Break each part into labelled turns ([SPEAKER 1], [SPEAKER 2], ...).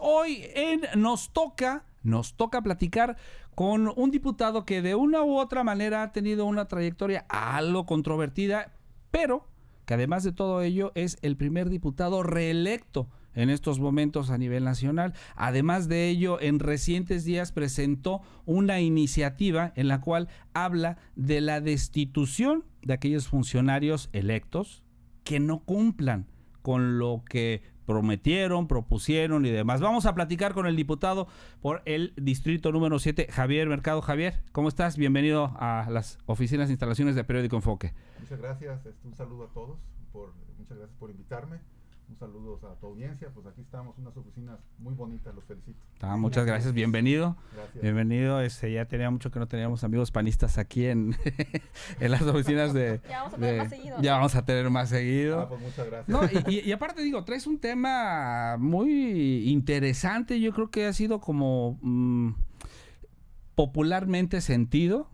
[SPEAKER 1] hoy en Nos Toca, nos toca platicar con un diputado que de una u otra manera ha tenido una trayectoria algo controvertida, pero que además de todo ello es el primer diputado reelecto en estos momentos a nivel nacional. Además de ello, en recientes días presentó una iniciativa en la cual habla de la destitución de aquellos funcionarios electos que no cumplan con lo que prometieron, propusieron y demás. Vamos a platicar con el diputado por el distrito número 7, Javier Mercado. Javier, ¿cómo estás? Bienvenido a las oficinas e instalaciones de Periódico Enfoque.
[SPEAKER 2] Muchas gracias, este, un saludo a todos, por, muchas gracias por invitarme un saludo a tu audiencia, pues aquí estamos, unas oficinas muy bonitas, los felicito. Ah, muchas gracias, bienvenido. Bienvenido,
[SPEAKER 1] este, ya tenía mucho que no teníamos amigos panistas aquí en, en las oficinas de... Ya vamos a tener más seguido. Ya vamos a tener más seguido. Ah, pues muchas gracias. y, aparte digo, traes un tema muy interesante, yo creo que ha sido como mm, popularmente sentido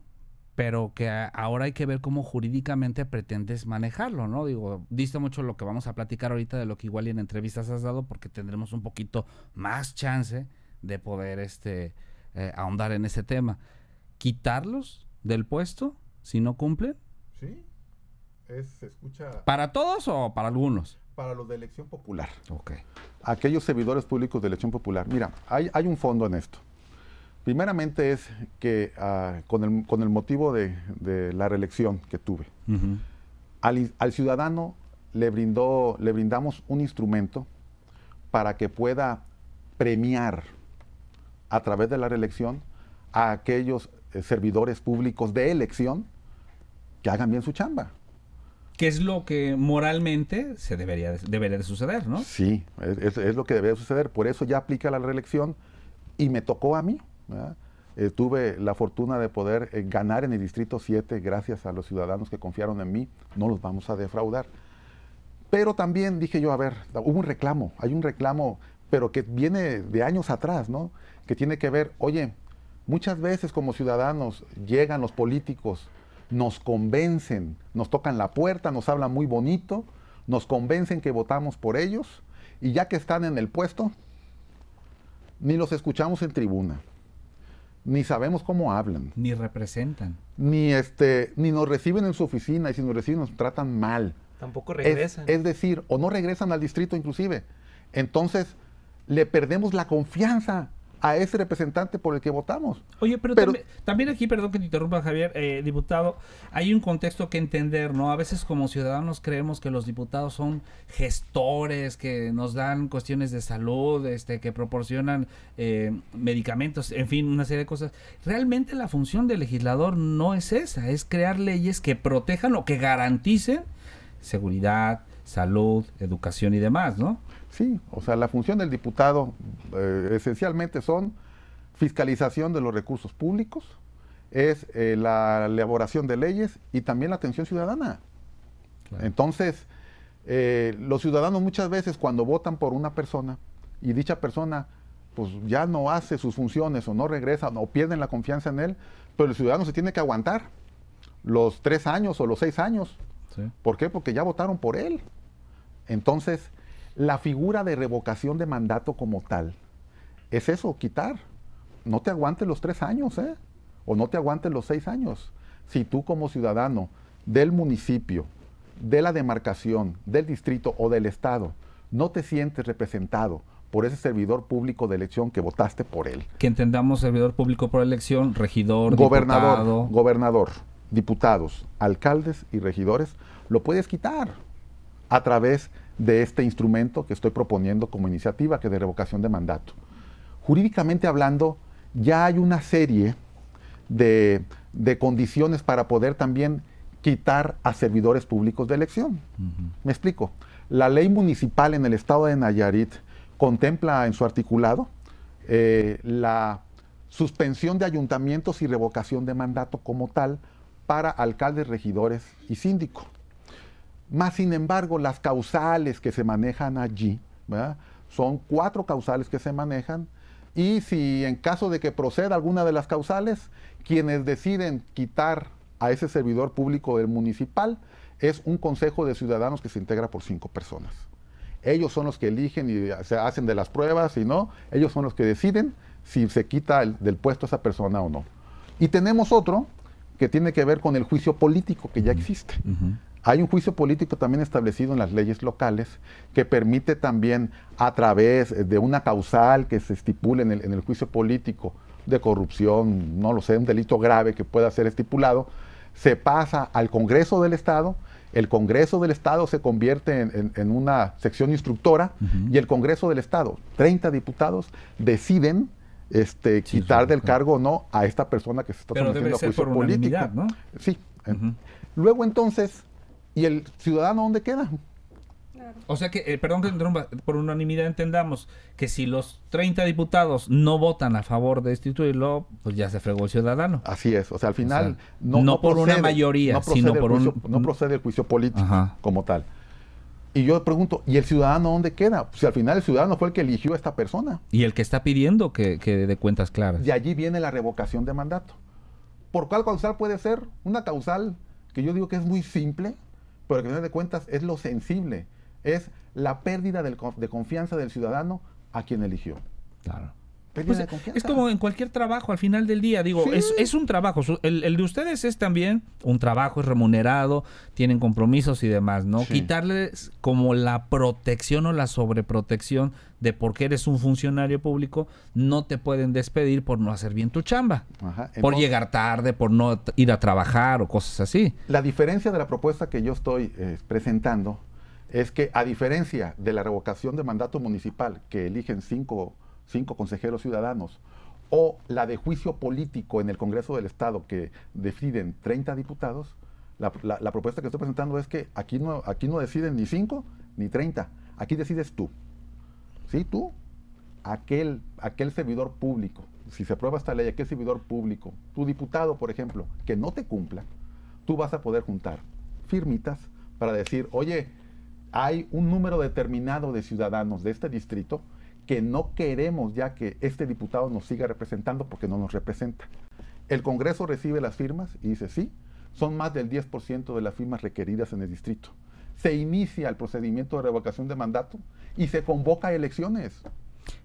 [SPEAKER 1] pero que ahora hay que ver cómo jurídicamente pretendes manejarlo, ¿no? Digo, diste mucho lo que vamos a platicar ahorita de lo que igual en entrevistas has dado, porque tendremos un poquito más chance de poder este, eh, ahondar en ese tema. ¿Quitarlos del puesto si no cumplen?
[SPEAKER 2] Sí. Es, escucha.
[SPEAKER 1] ¿Para todos o para algunos?
[SPEAKER 2] Para los de elección popular. Ok. Aquellos servidores públicos de elección popular. Mira, hay, hay un fondo en esto. Primeramente es que ah, con, el, motivo de, la reelección que tuve, al, ciudadano le, brindó, le brindamos un instrumento para que pueda premiar a través de la reelección a aquellos eh, servidores públicos de elección que hagan bien su chamba.
[SPEAKER 1] Que es lo que moralmente se debería, de suceder, ¿no?
[SPEAKER 2] Sí, es, es, lo que debería suceder. Por eso ya aplica la reelección y me tocó a mí. Eh, tuve la fortuna de poder eh, ganar en el Distrito 7 gracias a los ciudadanos que confiaron en mí. No los vamos a defraudar. Pero también dije yo, a ver, hubo un reclamo, hay un reclamo, pero que viene de años atrás, ¿no? Que tiene que ver, oye, muchas veces como ciudadanos llegan los políticos, nos convencen, nos tocan la puerta, nos hablan muy bonito, nos convencen que votamos por ellos y ya que están en el puesto, ni los escuchamos en tribuna ni sabemos cómo hablan.
[SPEAKER 1] Ni representan.
[SPEAKER 2] Ni, este, ni nos reciben en su oficina y si nos reciben nos tratan mal.
[SPEAKER 3] Tampoco regresan. Es,
[SPEAKER 2] es decir, o no regresan al distrito inclusive. Entonces, le perdemos la confianza a ese representante por el que votamos.
[SPEAKER 1] Oye, pero, también, aquí, perdón que te interrumpa Javier, eh, diputado, hay un contexto que entender, ¿no? A veces como ciudadanos creemos que los diputados son gestores, que nos dan cuestiones de salud, este, que proporcionan eh, medicamentos, en fin, una serie de cosas. Realmente la función del legislador no es esa, es crear leyes que protejan o que garanticen seguridad, salud, educación y demás, ¿no? Sí, o sea, la función del diputado eh, esencialmente son
[SPEAKER 2] fiscalización de los recursos públicos, es eh, la elaboración de leyes y también la atención ciudadana. Entonces, eh, los ciudadanos muchas veces cuando votan por una persona y dicha persona pues ya no hace sus funciones o no regresa o pierden la confianza en él, pero el ciudadano se tiene que aguantar los tres años o los seis años. ¿Por qué? Porque ya votaron por él. Entonces, la figura de revocación de mandato como tal es eso, quitar. No te aguantes los tres años, ¿eh? O no te aguantes los seis años. Si tú como ciudadano del municipio, de la demarcación, del distrito o del estado, no te sientes representado por ese servidor público de elección que votaste por él.
[SPEAKER 1] Que entendamos servidor público por elección, regidor, gobernador,
[SPEAKER 2] gobernador, diputados, alcaldes y regidores, lo puedes quitar a través de de este instrumento que estoy proponiendo como iniciativa, que es de revocación de mandato. Jurídicamente hablando, ya hay una serie de, condiciones para poder también quitar a servidores públicos de elección. Me explico. La ley municipal en el estado de Nayarit contempla en su articulado eh, la suspensión de ayuntamientos y revocación de mandato como tal para alcaldes, regidores y síndicos. Más sin embargo, las causales que se manejan allí, son cuatro causales que se manejan, y si en caso de que proceda alguna de las causales, quienes deciden quitar a ese servidor público del municipal es un consejo de ciudadanos que se integra por cinco personas. Ellos son los que eligen y eh, se hacen de las pruebas y no, ellos son los que deciden si se quita del puesto a esa persona o no. Y tenemos otro que tiene que ver con el juicio político que ya existe. Hay un juicio político también establecido en las leyes locales que permite también a través de una causal que se estipule en el, juicio político de corrupción, no lo sé, un delito grave que pueda ser estipulado, se pasa al Congreso del Estado, el Congreso del Estado se convierte en, una sección instructora y el Congreso del Estado, 30 diputados, deciden este, quitar del cargo o no a esta persona que se está sometiendo a juicio político. ¿no? Sí. Luego entonces ¿Y el ciudadano dónde queda?
[SPEAKER 1] O sea que, eh, perdón que por unanimidad entendamos que si los 30 diputados no votan a favor de destituirlo, este pues ya se fregó el ciudadano. Así es, o sea, al final no, no, por una mayoría, sino por un...
[SPEAKER 2] No procede el juicio político como tal. Y yo pregunto, ¿y el ciudadano dónde queda? Si al final el ciudadano fue el que eligió a esta persona.
[SPEAKER 1] Y el que está pidiendo que, que dé cuentas claras. Y
[SPEAKER 2] allí viene la revocación de mandato. ¿Por cuál causal puede ser? Una causal que yo digo que es muy simple, pero que al de cuentas es lo sensible, es la pérdida de confianza del ciudadano a quien eligió. Claro.
[SPEAKER 3] Pues, eh, es
[SPEAKER 1] como en cualquier trabajo, al final del día, digo, es, un trabajo. El, de ustedes es también un trabajo, es remunerado, tienen compromisos y demás, ¿no? Quitarles como la protección o la sobreprotección de porque eres un funcionario público, no te pueden despedir por no hacer bien tu chamba, por llegar tarde, por no ir a trabajar o cosas así.
[SPEAKER 2] La diferencia de la propuesta que yo estoy eh, presentando es que, a diferencia de la revocación de mandato municipal, que eligen cinco cinco consejeros ciudadanos, o la de juicio político en el Congreso del Estado que deciden 30 diputados, la, propuesta que estoy presentando es que aquí no, aquí no deciden ni cinco ni 30, aquí decides tú. ¿Sí? Tú, aquel, aquel servidor público, si se aprueba esta ley, aquel servidor público, tu diputado, por ejemplo, que no te cumpla, tú vas a poder juntar firmitas para decir, oye, hay un número determinado de ciudadanos de este distrito que no queremos ya que este diputado nos siga representando porque no nos representa. El Congreso recibe las firmas y dice, sí, son más del 10% de las firmas requeridas en el distrito. Se inicia el procedimiento de revocación de mandato y se convoca a elecciones.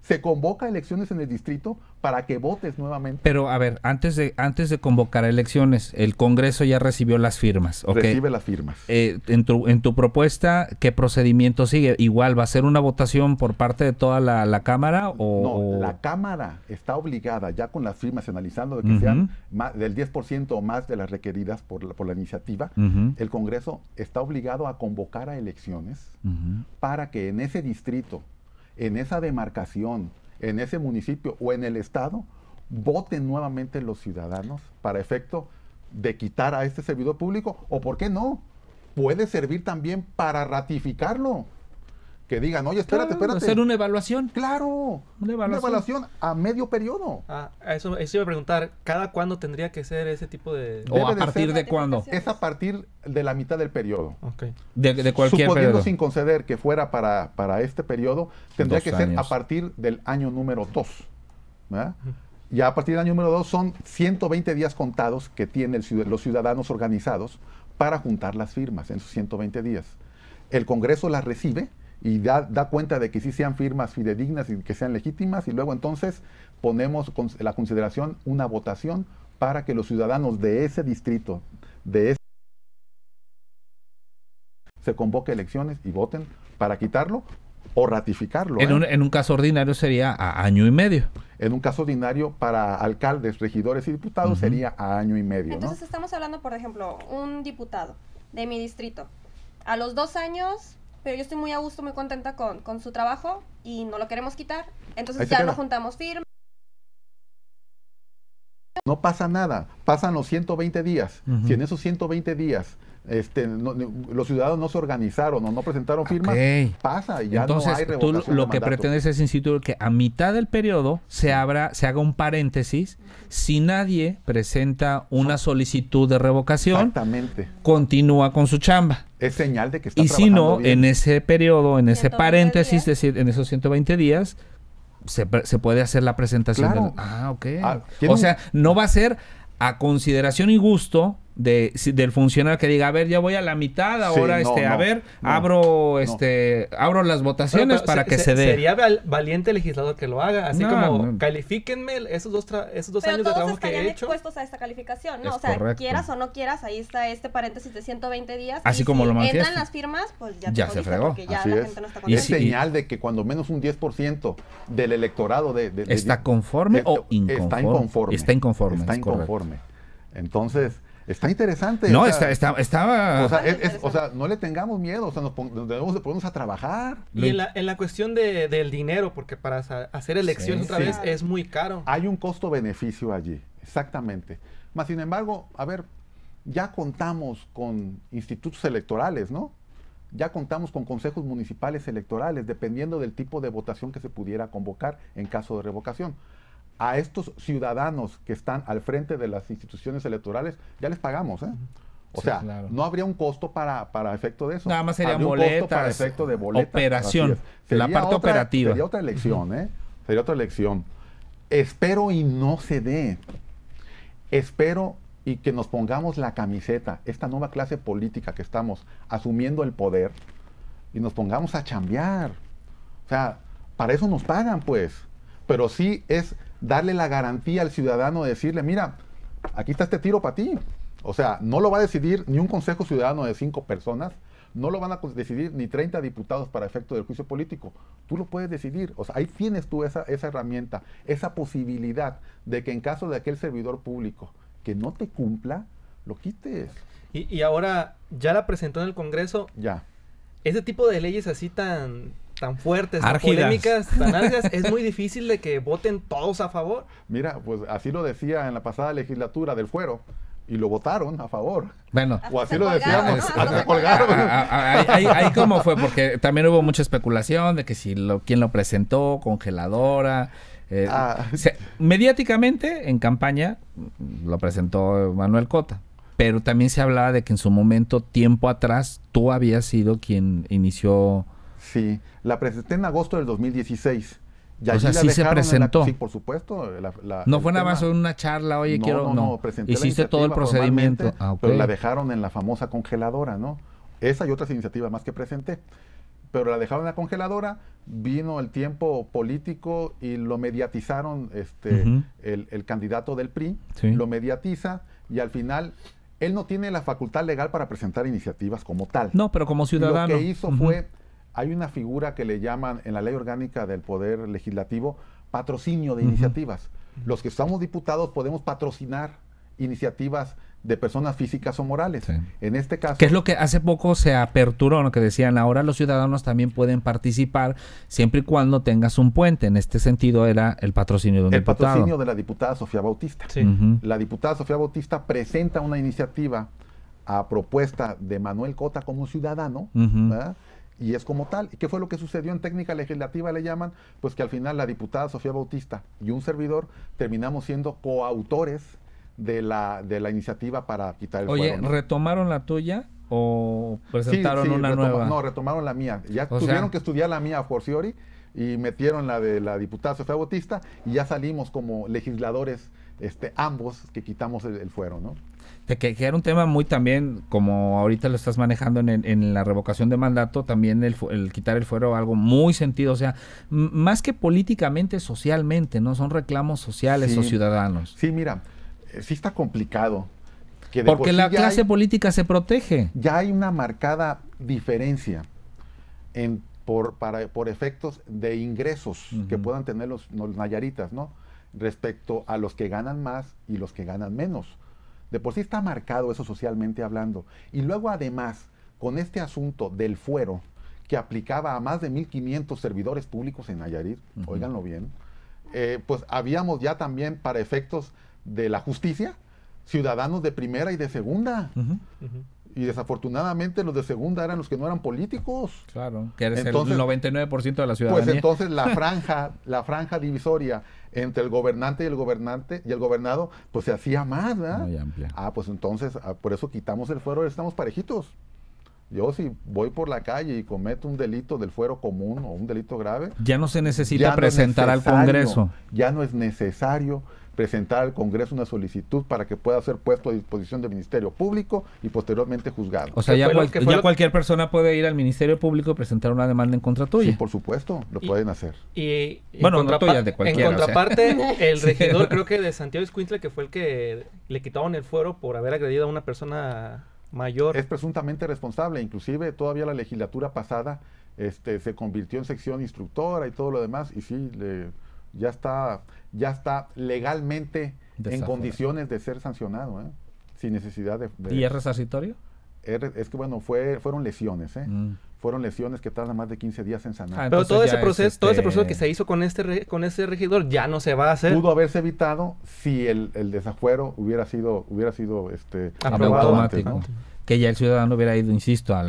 [SPEAKER 2] Se convoca elecciones en el distrito para que votes nuevamente.
[SPEAKER 1] Pero a ver, antes de, antes de convocar elecciones, el Congreso ya recibió las firmas. Recibe las firmas. Eh, en, tu, propuesta, ¿qué procedimiento sigue? Igual, ¿va a ser una votación por parte de toda la, Cámara? O... No, la
[SPEAKER 2] Cámara está obligada, ya con las firmas, analizando de que sean del 10% o más de las requeridas por la, por la iniciativa, el Congreso está obligado a convocar a elecciones para que en ese distrito en esa demarcación, en ese municipio o en el estado, voten nuevamente los ciudadanos para efecto de quitar a este servidor público o, ¿por qué no? Puede servir también para ratificarlo que digan, oye, espérate, espérate. Hacer
[SPEAKER 1] una evaluación. Claro. Una
[SPEAKER 2] evaluación, a medio periodo.
[SPEAKER 3] Ah, eso, me iba a preguntar, ¿cada cuándo tendría que ser ese tipo de... a partir de, cuándo?
[SPEAKER 2] Es a partir de la mitad del periodo. ok De, de, cualquier Suponiendo sin conceder que fuera para, este periodo, tendría que ser a partir del año número 2. Y Ya a partir del año número 2 son 120 días contados que tienen los ciudadanos organizados para juntar las firmas en sus 120 días. El Congreso las recibe, y da, cuenta de que sí sean firmas fidedignas y que sean legítimas y luego entonces ponemos con, la consideración una votación para que los ciudadanos de ese distrito, de ese se convoque elecciones y voten para quitarlo o ratificarlo. En, ¿eh?
[SPEAKER 1] un, caso ordinario sería a año y medio. En un caso ordinario
[SPEAKER 2] para alcaldes, regidores y diputados sería a año y medio. Entonces
[SPEAKER 1] estamos hablando, por ejemplo, un diputado de mi distrito. A los dos años pero yo estoy muy a gusto, muy contenta con, su trabajo y no lo queremos quitar. Entonces ya nos juntamos firmas.
[SPEAKER 2] No pasa nada, pasan los 120 días. Si en esos 120 días este, los ciudadanos no se organizaron o no presentaron firmas, pasa y ya Entonces, tú lo que pretendes
[SPEAKER 1] es instituir que a mitad del periodo se abra, se haga un paréntesis. Si nadie presenta una solicitud de revocación, continúa con su chamba. Es señal de que está Y si no, en ese periodo, en ese paréntesis, es decir, en esos 120 días, se, se puede hacer la presentación. ah, ok. Ah, o sea, no va a ser a consideración y gusto de, del funcionario que diga, a ver, ya voy a la mitad, ahora este, a ver, abro este, abro las votaciones para que se, dé. Sería
[SPEAKER 3] valiente el legislador que lo haga, así como califíquenme esos dos años de trabajo que he hecho.
[SPEAKER 1] expuestos a esta calificación, ¿no? o sea, quieras o no quieras, ahí está este paréntesis de 120 días. Así como si lo entran las firmas, pues ya, se fregó. es. y es señal
[SPEAKER 2] de que cuando menos un 10% del electorado de, de, está conforme o inconforme. Está inconforme. Está inconforme. Está inconforme. Entonces, Está interesante. No, está, estaba... O sea, no le tengamos miedo, o sea, nos, debemos ponernos a trabajar. Y en la,
[SPEAKER 3] en la cuestión de, del dinero, porque para hacer elecciones otra vez es muy caro. Hay un
[SPEAKER 2] costo-beneficio allí, exactamente. Más sin embargo, a ver, ya contamos con institutos electorales, ¿no? Ya contamos con consejos municipales electorales, dependiendo del tipo de votación que se pudiera convocar en caso de revocación a estos ciudadanos que están al frente de las instituciones electorales, ya les pagamos, ¿eh? O sea, no habría un costo para, efecto de eso. Nada más sería boletas, para efecto de boletas, operación, la parte operativa. Sería otra elección, ¿eh? Sería otra elección. Espero y no se dé. Espero y que nos pongamos la camiseta, esta nueva clase política que estamos asumiendo el poder y nos pongamos a chambear. O sea, para eso nos pagan, pues. Pero sí es darle la garantía al ciudadano de decirle, mira, aquí está este tiro para ti. O sea, no lo va a decidir ni un Consejo Ciudadano de cinco personas, no lo van a decidir ni 30 diputados para efecto del juicio político. Tú lo puedes decidir. O sea, ahí tienes tú esa, esa herramienta, esa posibilidad de que en caso de aquel servidor público que no te cumpla, lo quites.
[SPEAKER 3] Y, y ahora ya la presentó en el Congreso. Ya. Ese tipo de leyes así tan, tan fuertes, tan polémicas, tan es muy difícil de que voten todos a favor.
[SPEAKER 2] Mira, pues así lo decía en la pasada legislatura del fuero y lo votaron a favor. Bueno, o así lo decíamos, pues, hasta colgaron. Ah,
[SPEAKER 1] ah, ah, ahí cómo fue, porque también hubo mucha especulación de que si lo, quién lo presentó, congeladora. Eh, mediáticamente, en campaña, lo presentó Manuel Cota. Pero también se hablaba de que en su momento, tiempo atrás, tú habías sido quien inició Sí,
[SPEAKER 2] la presenté en agosto del 2016. Y o sea, sí se presentó. sí, por supuesto. no fue
[SPEAKER 1] nada más una charla, oye, quiero. No, no, presenté Hiciste todo el procedimiento. Ah, pero la dejaron
[SPEAKER 2] en la famosa congeladora, ¿no? Esa y otras iniciativas más que presenté. Pero la dejaron en la congeladora, vino el tiempo político y lo mediatizaron este, el, candidato del PRI, lo mediatiza y al final él no tiene la facultad legal para presentar iniciativas como tal. No, pero como ciudadano. Lo que hizo fue hay una figura que le llaman en la ley orgánica del Poder Legislativo patrocinio de iniciativas. Los que somos diputados podemos patrocinar iniciativas de personas físicas o morales. En este
[SPEAKER 1] caso. Que es lo que hace poco se aperturó, lo que decían, ahora los ciudadanos también pueden participar siempre y cuando tengas un puente. En este sentido era el patrocinio de un El patrocinio
[SPEAKER 2] de la diputada Sofía Bautista. La diputada Sofía Bautista presenta una iniciativa a propuesta de Manuel Cota como ciudadano, y es como tal. qué fue lo que sucedió en técnica legislativa? Le llaman, pues que al final la diputada Sofía Bautista y un servidor terminamos siendo coautores de la, iniciativa para quitar el Oye,
[SPEAKER 1] ¿retomaron la tuya o presentaron una nueva? No,
[SPEAKER 2] retomaron la mía. Ya tuvieron que estudiar la mía a forciori y metieron la de la diputada Sofía Bautista y ya salimos como legisladores este, ambos que quitamos el, fuero, ¿no?
[SPEAKER 1] Te que, un tema muy también, como ahorita lo estás manejando en, la revocación de mandato, también el, quitar el fuero, algo muy sentido, o sea, más que políticamente, socialmente, ¿no? Son reclamos sociales o ciudadanos. Sí, mira, eh, sí está complicado. Porque la clase política
[SPEAKER 2] se protege. Ya hay una marcada diferencia en, por, para, por efectos de ingresos que puedan tener los nayaritas, ¿no? respecto a los que ganan más y los que ganan menos. De por sí está marcado eso socialmente hablando. Y luego además, con este asunto del fuero que aplicaba a más de 1.500 servidores públicos en Nayarit, oiganlo óiganlo bien, eh, pues habíamos ya también para efectos de la justicia ciudadanos de primera y de segunda. Y desafortunadamente los de segunda eran los que no eran políticos. Claro, que eres el 99%
[SPEAKER 1] de la pues, ciudadanía. Pues entonces
[SPEAKER 2] la franja, la franja divisoria entre el gobernante y el gobernante y el gobernado, pues se hacía más, Ah, pues entonces, ah, por eso quitamos el fuero, estamos parejitos. Yo si voy por la calle y cometo un delito del fuero común o un delito grave...
[SPEAKER 1] Ya no se necesita presentar al Congreso.
[SPEAKER 2] Ya no es necesario presentar al Congreso una solicitud para que pueda ser puesto a disposición del Ministerio Público y posteriormente juzgado. O sea, ya, cualquier
[SPEAKER 1] persona puede ir al Ministerio Público y presentar una demanda en contra tuya. Sí, por supuesto, lo
[SPEAKER 3] pueden hacer. Y, en bueno, tuya, de cualquiera. En contraparte, el regidor, creo que de Santiago Escuintla, que fue el que le quitaron el fuero por haber agredido a una persona
[SPEAKER 2] mayor. Es presuntamente responsable, inclusive todavía la legislatura pasada este, se convirtió en sección instructora y todo lo demás, y sí, ya está ya está legalmente en condiciones de ser sancionado, ¿eh? sin necesidad de, ¿Y es
[SPEAKER 1] resarcitorio?
[SPEAKER 2] Er, es que bueno, fue, fueron lesiones, ¿eh? mm. fueron lesiones que tardan más de 15 días en sanar. Ah, pero todo ese proceso, todo ese este, proceso que
[SPEAKER 3] se hizo con este con ese regidor ya no se va a hacer. Pudo haberse evitado
[SPEAKER 2] si el, el desafuero hubiera sido hubiera sido este aprobado antes,
[SPEAKER 1] que ya el ciudadano hubiera ido, insisto, a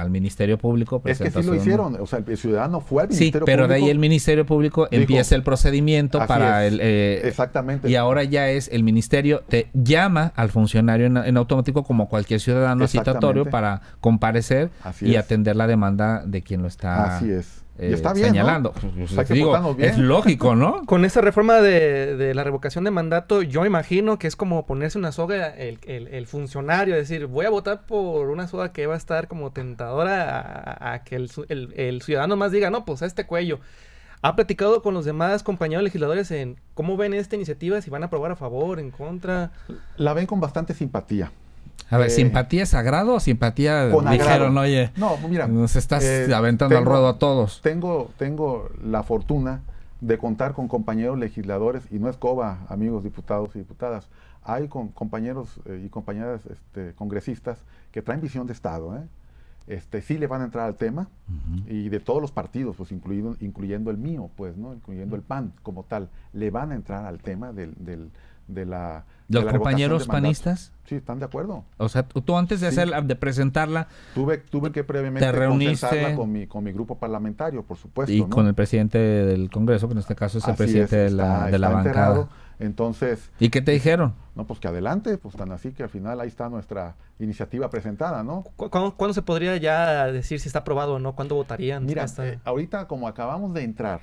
[SPEAKER 1] al Ministerio Público. Es que sí lo hicieron,
[SPEAKER 2] o sea, el ciudadano fue al Ministerio Público. Sí, pero de ahí el
[SPEAKER 1] Ministerio Público empieza el procedimiento para el... Eh, exactamente. Y ahora ya es, el Ministerio te llama al funcionario en, automático como cualquier ciudadano citatorio para comparecer y atender la demanda de quien lo está... Así es. Eh, y está bien, señalando. Pues, pues, es lógico, ¿no?
[SPEAKER 3] Con esta reforma de, la revocación de mandato, yo imagino que es como ponerse una soga el, funcionario, decir, voy a votar por una soga que va a estar como tentadora a, que el, el, ciudadano más diga, no, pues a este cuello. ¿Ha platicado con los demás compañeros legisladores en cómo ven esta iniciativa, si van a aprobar a favor, en contra? La ven con bastante
[SPEAKER 1] simpatía. A ver, eh, ¿simpatía es sagrado o simpatía dijeron, oye, no, pues mira, nos estás eh, aventando al ruedo a todos?
[SPEAKER 2] Tengo, tengo la fortuna de contar con compañeros legisladores, y no es coba, amigos diputados y diputadas, hay con compañeros eh, y compañeras este, congresistas que traen visión de Estado, ¿eh? Este, sí le van a entrar al tema y de todos los partidos, pues incluyendo el mío, pues, ¿no? Incluyendo el PAN como tal, le van a entrar al tema del, del, de la ¿Los compañeros panistas?
[SPEAKER 1] Sí, están de acuerdo. O sea, tú antes de hacer, de presentarla... Tuve, tuve que previamente te
[SPEAKER 2] con mi, con mi grupo parlamentario, por supuesto. Y con el
[SPEAKER 1] presidente del Congreso, que en este caso es el presidente de la, de la bancada.
[SPEAKER 2] Entonces. ¿Y qué te dijeron? No, pues que adelante, pues tan así que al final ahí está nuestra iniciativa presentada, ¿no?
[SPEAKER 3] cuándo, se podría ya decir si está aprobado o no? ¿Cuándo votarían? Mira, eh, ahorita
[SPEAKER 2] como acabamos de entrar,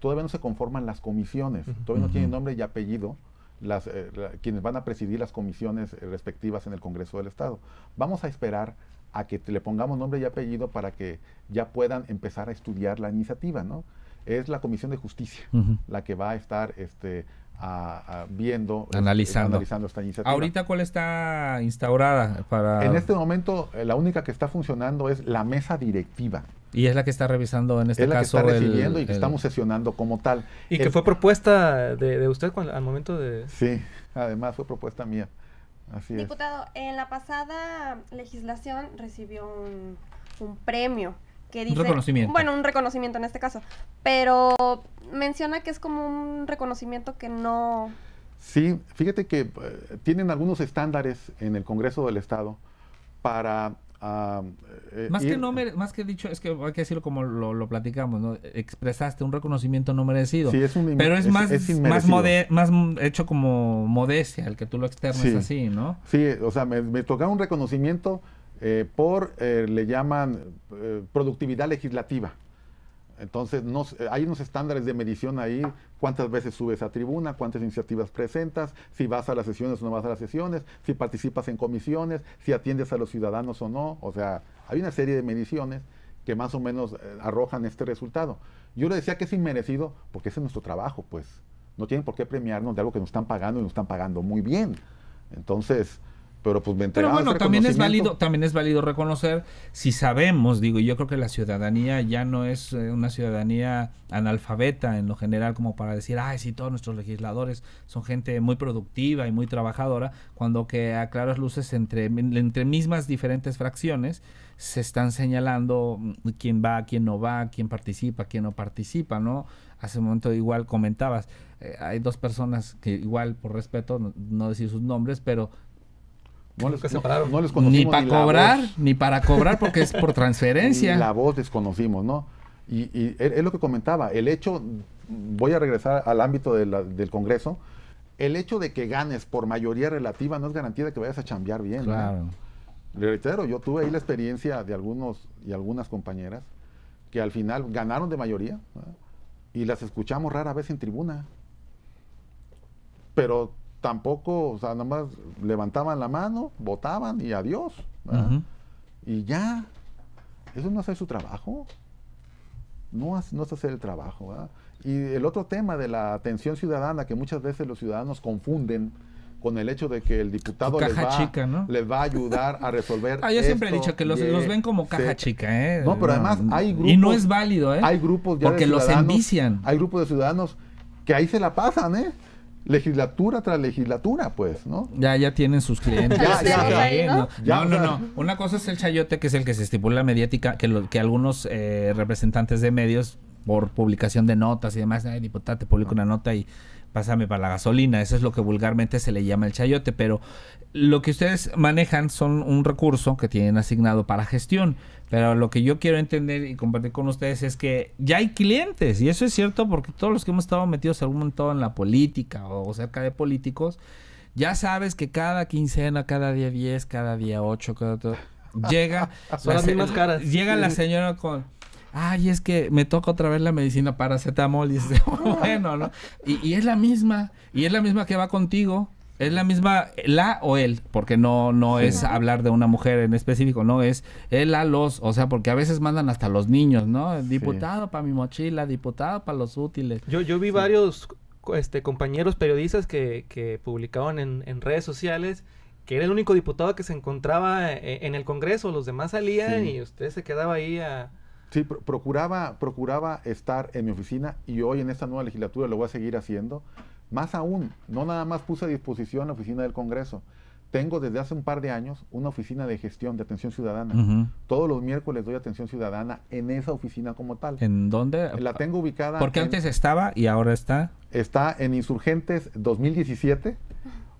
[SPEAKER 2] todavía no se conforman las comisiones, todavía no tienen nombre y apellido eh, quienes van a presidir las comisiones eh, respectivas en el Congreso del Estado. Vamos a esperar a que le pongamos nombre y apellido para que ya puedan empezar a estudiar la iniciativa, ¿no? Es la Comisión de Justicia la que va a estar este,
[SPEAKER 1] viendo, este, analizando. esta iniciativa. ¿Ahorita cuál está instaurada? para En este
[SPEAKER 2] momento eh, la única que está funcionando es la mesa directiva.
[SPEAKER 1] Y es la que está revisando en este es la
[SPEAKER 2] caso. Que está recibiendo y que estamos sesionando como tal.
[SPEAKER 3] Y que fue propuesta de, usted al momento de... Sí, además fue propuesta mía. Así Diputado, en la pasada legislación recibió un, un premio un reconocimiento. Bueno, un reconocimiento en este caso, pero menciona que es como un reconocimiento que no...
[SPEAKER 2] Sí, fíjate que eh, tienen algunos estándares en el Congreso del Estado para... Ah, eh, más, que
[SPEAKER 1] no dicho, es que hay que decirlo como lo, platicamos, ¿no? Expresaste un reconocimiento no merecido. Sí, es un Pero es, más, hecho como modestia el que tú lo externes así, ¿no? Sí, o sea, me, me tocaba un reconocimiento
[SPEAKER 2] eh, por, eh, le llaman eh, productividad legislativa. Entonces, no, hay unos estándares de medición ahí, cuántas veces subes a tribuna, cuántas iniciativas presentas, si vas a las sesiones o no vas a las sesiones, si participas en comisiones, si atiendes a los ciudadanos o no. O sea, hay una serie de mediciones que más o menos arrojan este resultado. Yo le decía que es inmerecido porque ese es nuestro trabajo, pues. No tienen por qué premiarnos de algo que nos están pagando y nos están pagando muy bien. Entonces, pero pues me Pero bueno, también es válido,
[SPEAKER 1] también es válido reconocer si sabemos, digo, yo creo que la ciudadanía ya no es eh, una ciudadanía analfabeta en lo general como para decir, ay, si todos nuestros legisladores son gente muy productiva y muy trabajadora, cuando que a claras luces entre entre mismas diferentes fracciones se están señalando mm, quién va, quién no va, quién participa, quién no participa, ¿no? Hace un momento igual comentabas, eh, hay dos personas que igual por respeto, no, no decir sus nombres, pero no les, conocimos. Ni para cobrar, ni para cobrar porque es por transferencia. la voz desconocimos, ¿no? Y,
[SPEAKER 2] es lo que comentaba, el hecho, voy a regresar al ámbito del Congreso, el hecho de que ganes por mayoría relativa no es garantía de que vayas a chambear bien. Claro. Le reitero, yo tuve ahí la experiencia de algunos y algunas compañeras que al final ganaron de mayoría y las escuchamos rara vez en tribuna. Pero tampoco, o sea, nomás levantaban la mano, votaban y adiós. Y ya. Eso no hace su trabajo. No, no es el trabajo. Y el otro tema de la atención ciudadana, que muchas veces los ciudadanos confunden con el hecho de que el diputado le va, va, a ayudar a resolver. ah, yo siempre he dicho que los, e ven como caja chica, ¿eh? No, pero además hay grupos. Y no es válido, ¿eh? Hay grupos ya Porque los envician. Hay grupos de ciudadanos que ahí se la pasan, ¿eh? legislatura tras legislatura, pues, ¿no?
[SPEAKER 1] Ya, ya tienen sus clientes. ya, ya, ¿no? ¿no? no, Una cosa es el chayote, que es el que se estipula mediática, que, lo, que algunos eh, representantes de medios, por publicación de notas y demás, ay, diputado, te publico una nota y pásame para la gasolina. Eso es lo que vulgarmente se le llama el chayote, pero lo que ustedes manejan son un recurso que tienen asignado para gestión. Pero lo que yo quiero entender y compartir con ustedes es que ya hay clientes, y eso es cierto porque todos los que hemos estado metidos algún momento en la política o cerca de políticos, ya sabes que cada quincena, cada día 10, cada día 8, llega, las caras. Llega la señora con ay, es que me toca otra vez la medicina paracetamol. Y bueno, ¿no? Y, y, es la misma, y es la misma que va contigo. Es la misma, la o él, porque no, no es hablar de una mujer en específico, no es él a los, o sea, porque a veces mandan hasta los niños, ¿no? Diputado
[SPEAKER 3] para mi mochila, diputado para los útiles. Yo, yo vi varios este, compañeros periodistas que, que publicaban en, en redes sociales que era el único diputado que se encontraba eh, en el Congreso, los demás salían y usted se quedaba ahí a,
[SPEAKER 2] Sí, procuraba, procuraba estar en mi oficina y hoy en esta nueva legislatura lo voy a seguir haciendo. Más aún, no nada más puse a disposición la oficina del Congreso. Tengo desde hace un par de años una oficina de gestión de atención ciudadana. Todos los miércoles doy atención ciudadana en esa oficina como tal. ¿En dónde?
[SPEAKER 1] La tengo ubicada. Porque antes estaba
[SPEAKER 2] y ahora está. Está en Insurgentes 2017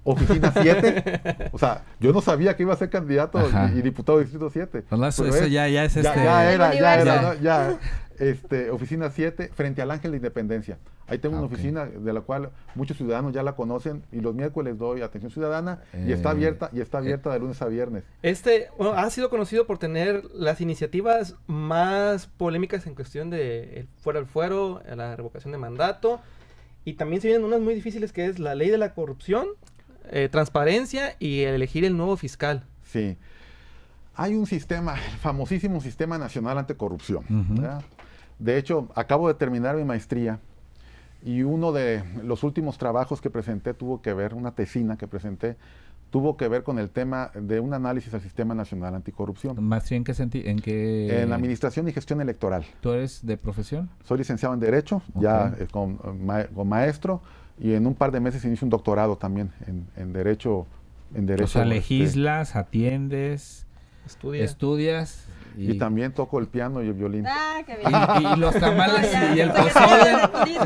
[SPEAKER 2] Oficina 7. o sea, yo no sabía que iba a ser candidato y, diputado de Distrito 7.
[SPEAKER 1] Pues eso, ya, es este... Ya, era, ya era,
[SPEAKER 2] ya. Este, oficina 7, frente al Ángel de Independencia. Ahí tengo ah, una oficina de la cual muchos ciudadanos ya la conocen y los miércoles doy atención ciudadana y está eh, abierta y está eh. abierta de lunes a viernes.
[SPEAKER 3] Este ha sido conocido por tener las iniciativas más polémicas en cuestión de el fuera al fuero, la revocación de mandato y también se vienen unas muy difíciles que es la ley de la corrupción eh, transparencia y elegir el nuevo fiscal. Sí.
[SPEAKER 2] Hay un sistema, el famosísimo Sistema Nacional Anticorrupción. De hecho, acabo de terminar mi maestría y uno de los últimos trabajos que presenté tuvo que ver, una tesina que presenté, tuvo que ver con el tema de un análisis al Sistema Nacional Anticorrupción.
[SPEAKER 1] más bien qué sentí ¿En qué...? En
[SPEAKER 2] Administración y Gestión Electoral.
[SPEAKER 1] ¿Tú eres de profesión?
[SPEAKER 2] Soy licenciado en Derecho, ya eh, con, eh, con maestro y en un par de meses inicio un doctorado también en, Derecho. En derecho o sea, este, legislas,
[SPEAKER 1] atiendes,
[SPEAKER 2] estudias. Y, también toco el piano y el violín. Ah, qué bien. Y, los tamales y el pozole.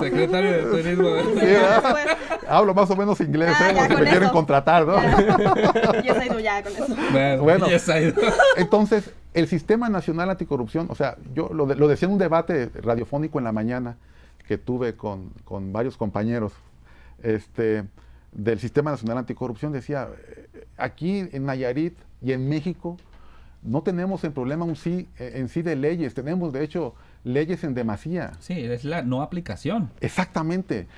[SPEAKER 3] Secretario de turismo.
[SPEAKER 2] Hablo más o menos inglés, ah, ¿eh? me quieren contratar, ¿no?
[SPEAKER 1] Yo he ya con eso.
[SPEAKER 2] Bueno, entonces, el Sistema Nacional Anticorrupción, o sea, yo lo, lo decía en un debate radiofónico en la mañana, que tuve con, varios compañeros este, del Sistema Nacional Anticorrupción, decía, eh, aquí en Nayarit y en México no tenemos el problema un sí, eh, en sí de leyes, tenemos de hecho leyes en demasía. Sí, es la no aplicación. Exactamente.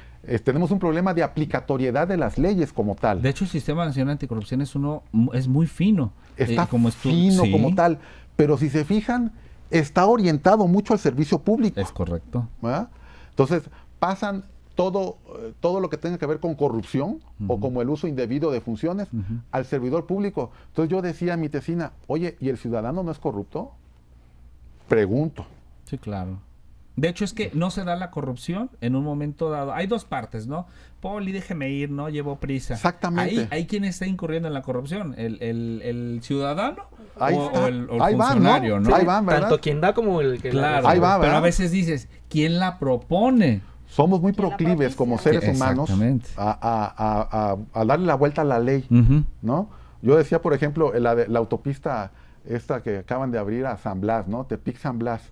[SPEAKER 2] tenemos un problema de aplicatoriedad de las leyes como tal. De hecho, el Sistema Nacional Anticorrupción es uno es muy fino. Eh, está como fino como tal, pero si se fijan, está orientado mucho al servicio público. Es correcto. ¿verdad? Entonces, pasan todo, eh, todo lo que tenga que ver con corrupción o como el uso indebido de funciones al servidor público. Entonces yo decía a mi tesina, oye, ¿y el ciudadano no es corrupto? Pregunto. Sí,
[SPEAKER 1] claro. De hecho es que no se da la corrupción en un momento dado. Hay dos partes, ¿no? Poli, déjeme ir, ¿no? Llevo prisa. Exactamente. hay quien está incurriendo en la corrupción, el, el, el ciudadano o, el, funcionario, ¿no? Tanto quien da como el que claro, Pero a veces dices, ¿quién la propone? Somos muy proclives como seres humanos
[SPEAKER 2] a, darle la vuelta a la ley, ¿no? Yo decía, por ejemplo, la, autopista esta que acaban de abrir a San Blas, ¿no? Tepic San Blas,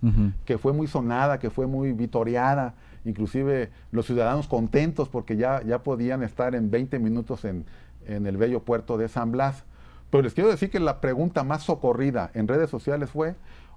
[SPEAKER 2] que fue muy sonada, que fue muy vitoreada, inclusive los ciudadanos contentos porque ya, ya podían estar en 20 minutos en, en el bello puerto de San Blas. Pero les quiero decir que la pregunta más socorrida en redes sociales fue,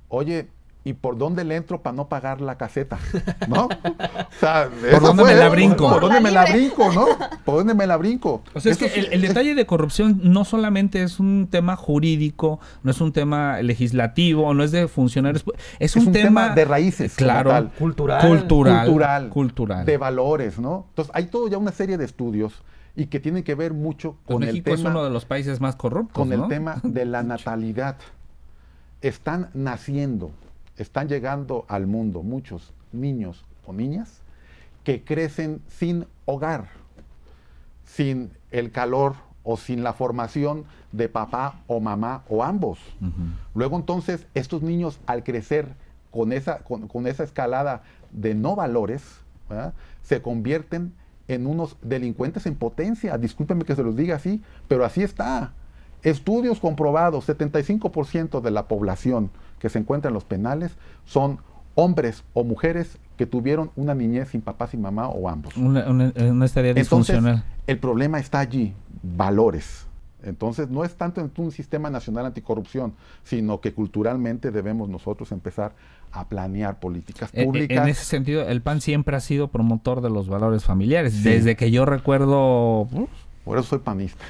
[SPEAKER 2] oye, ¿y por dónde le entro para no pagar la caseta? ¿No?
[SPEAKER 1] ¿Por
[SPEAKER 2] dónde me la brinco? ¿Por, dónde me la brinco, no? ¿Por dónde me la brinco? O sea, es que el,
[SPEAKER 1] detalle de corrupción no solamente es un tema jurídico, no es un tema legislativo, no es de funcionarios, es, un, tema, de raíces, claro, cultural, cultural, cultural, de
[SPEAKER 2] valores, ¿no?
[SPEAKER 1] Entonces, hay todo ya una serie de
[SPEAKER 2] estudios y que tienen que ver mucho pues con el tema...
[SPEAKER 1] uno de los países más corruptos, Con el tema de
[SPEAKER 2] la natalidad. Están naciendo, están llegando al mundo muchos niños o niñas que crecen sin hogar, sin el calor o sin la formación de papá o mamá o ambos. Luego entonces estos niños al crecer con esa, con, esa escalada de no valores, se convierten en unos delincuentes en potencia, discúlpenme que se los diga así, pero así está. Estudios comprobados, 75% de la población que se encuentra en los penales son hombres o mujeres que tuvieron una niñez sin papá, sin mamá o ambos.
[SPEAKER 1] Una, disfuncional. Entonces,
[SPEAKER 2] el problema está allí, valores. Entonces, no es tanto en un sistema nacional anticorrupción, sino que culturalmente debemos nosotros empezar a planear políticas
[SPEAKER 1] e, e, públicas. En ese sentido, el PAN siempre ha sido promotor de los valores familiares. Desde que yo recuerdo... Uh, Por eso soy panista.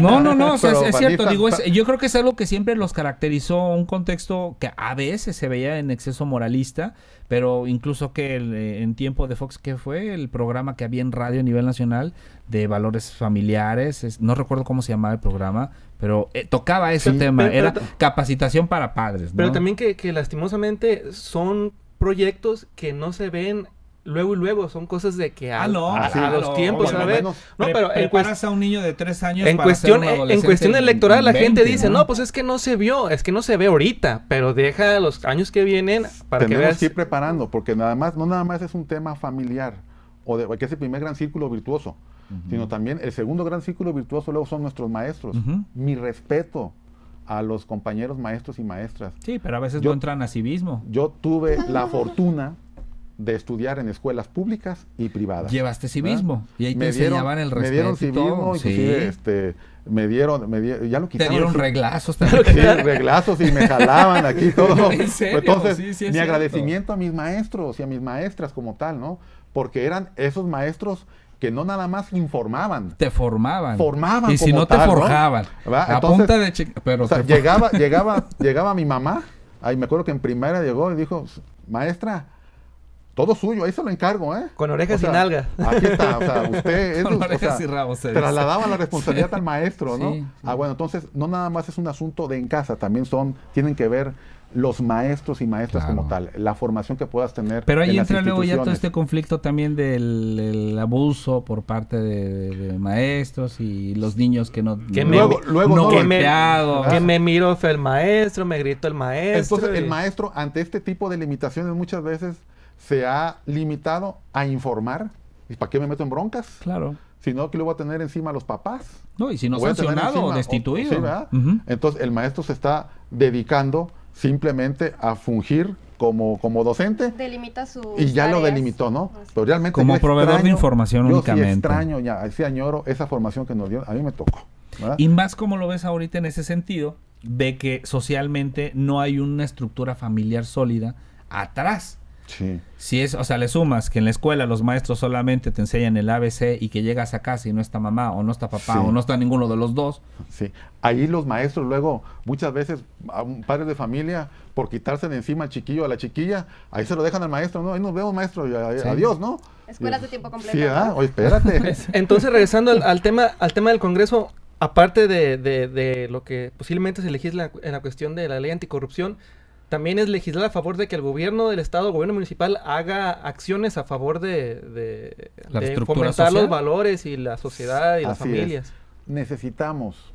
[SPEAKER 1] No, no, no, es, cierto. Digo, yo creo que es algo que siempre los caracterizó, un contexto que a veces se veía en exceso moralista, pero incluso que eh, en tiempo de Fox, que fue el programa que había en radio a nivel nacional de valores familiares, no recuerdo cómo se llamaba el programa, pero eh, tocaba ese tema, era capacitación para padres. Pero también
[SPEAKER 3] que, lastimosamente son proyectos que no se ven luego y luego son cosas de que a, los tiempos a ver no pero a un niño de tres años en cuestión en cuestión electoral la gente dice ¿no? pues es que no se vio es que no se ve ahorita pero deja los años que vienen para que veas que ir
[SPEAKER 2] preparando porque nada más no nada más es un tema familiar o de, que es el primer gran círculo virtuoso sino también el segundo gran círculo virtuoso luego son nuestros maestros. Mi respeto a los compañeros maestros y maestras. Sí,
[SPEAKER 1] pero a veces yo, no entran a sí mismo yo tuve la
[SPEAKER 2] fortuna de estudiar en escuelas públicas y privadas. Llevaste civismo sí y ahí te dieron, enseñaban el respeto. Me dieron sí este, me dieron, ya lo quitaron. Te dieron reglazos. sí, reglazos y me jalaban aquí todo. Entonces, mi agradecimiento a mis maestros y a mis maestras como tal, ¿no? Porque eran esos maestros que no nada más informaban. Te formaban. Formaban. Y si no te forjaban. A punta
[SPEAKER 1] de pero llegaba, llegaba,
[SPEAKER 2] llegaba mi mamá. Ahí me acuerdo que en primera llegó y dijo, maestra, todo suyo, ahí se lo encargo, ¿eh? Con orejas y nalgas. Aquí está, o sea, usted... Es, Con orejas la responsabilidad al maestro, ¿no? Ah, bueno, entonces no nada más es un asunto de en casa, también son, tienen que ver los maestros y maestras como tal, la formación que puedas tener. Pero ahí entra luego ya todo este
[SPEAKER 1] conflicto también del abuso por parte
[SPEAKER 3] de, maestros y los niños que no... Que me, luego, luego que, me, miro el maestro, me grito el maestro. Entonces el maestro
[SPEAKER 2] ante este tipo de limitaciones muchas veces se ha limitado a informar. ¿Y para qué me meto en broncas? Claro no que luego a tener encima a los papás.
[SPEAKER 1] No, y si no sancionado destituido.
[SPEAKER 2] Entonces el maestro se está dedicando simplemente a fungir como, como docente. Delimita su. Y ya lo delimitó, ¿no? realmente. Como proveedor de información únicamente. Sí extraño ya, ese añoro esa formación que nos dio, a mí me tocó.
[SPEAKER 1] Y más como lo ves ahorita en ese sentido, de que socialmente no hay una estructura familiar sólida atrás Sí. Si es, o sea, le sumas que en la escuela los maestros solamente te enseñan el ABC y que llegas a casa y no está mamá o no está papá o no está ninguno de los dos. Sí. Ahí los maestros luego
[SPEAKER 2] muchas veces a un padre de familia por quitarse de encima al chiquillo a la chiquilla, ahí se lo dejan al maestro, no, ahí nos vemos maestro, y adiós, ¿no?
[SPEAKER 3] Escuelas de tiempo completo. Sí, ah, Oye,
[SPEAKER 2] espérate.
[SPEAKER 3] Entonces regresando al, tema al tema del Congreso, aparte de, de, de lo que posiblemente se legisla en la cuestión de la ley anticorrupción, también es legislar a favor de que el gobierno del estado, el gobierno municipal, haga acciones a favor de, fomentar los valores y la sociedad y las familias.
[SPEAKER 2] Necesitamos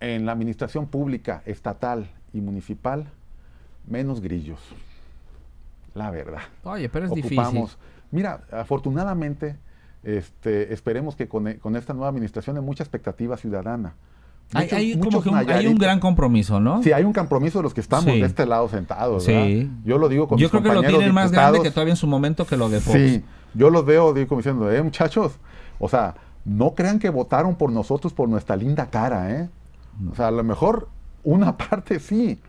[SPEAKER 2] en la administración pública, estatal y municipal, menos grillos. La verdad. Oye, pero es difícil. Mira, afortunadamente, este, esperemos que con, con, esta nueva administración hay mucha expectativa ciudadana hay, un, gran compromiso, ¿no? Sí, hay un compromiso de los que estamos de este lado sentados. ¿verdad? Yo lo digo con Yo creo que lo tienen más grande que
[SPEAKER 1] todavía en su momento que lo de Fox. Sí,
[SPEAKER 2] yo lo veo digo, diciendo, eh, muchachos, o sea, no crean que votaron por nosotros por nuestra linda cara, ¿eh? O sea, a lo mejor una parte sí,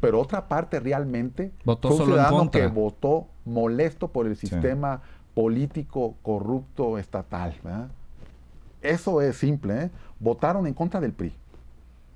[SPEAKER 2] pero otra parte realmente votó fue un ciudadano que votó molesto por el sistema político corrupto estatal, ¿verdad? Eso es simple, ¿eh? Votaron en contra del PRI.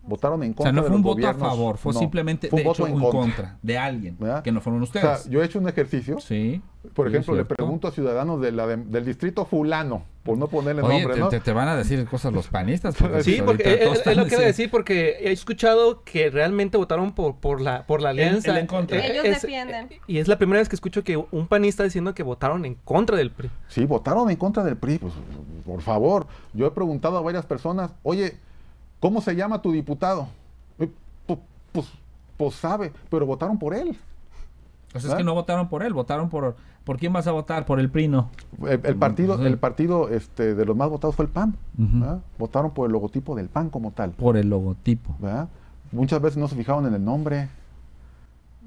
[SPEAKER 2] Votaron en contra. O sea, no fue un voto a favor, fue simplemente un voto en contra. de alguien que no fueron ustedes. O sea, yo he hecho un ejercicio. Sí. Por ejemplo, le pregunto a ciudadanos del distrito fulano
[SPEAKER 1] por no ponerle nombre, te, van a decir cosas los panistas. sí, porque es, lo que decir,
[SPEAKER 3] porque he escuchado que realmente votaron por, por, la, por la alianza. Eh, Ellos defienden. Y es la primera vez que escucho que un panista diciendo que votaron en contra del PRI. Sí, votaron en contra del
[SPEAKER 2] PRI. Pues, por favor, yo he preguntado a varias personas, oye, ¿cómo se llama tu diputado? Eh, pues, pues sabe, pero votaron por él.
[SPEAKER 1] O sea, es que no votaron por él, votaron por... ¿Por quién vas a votar? Por el prino El, partido, el partido
[SPEAKER 2] este, de los más votados fue el PAN. Votaron por el logotipo del PAN como tal. Por el logotipo. Muchas veces no se fijaron en el nombre.